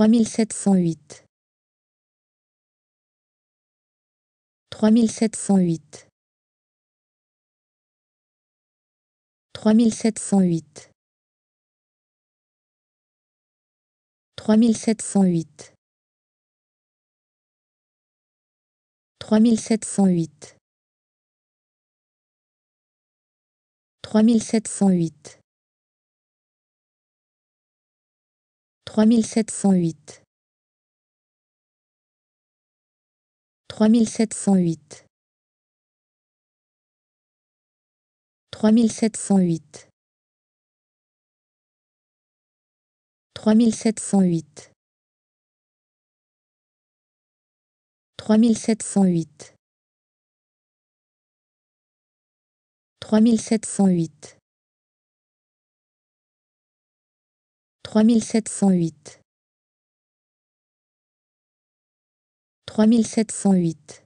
3708 3708 3708 3708 3708 3708 3708 3708 3708 3708 3708 3708 3708 3708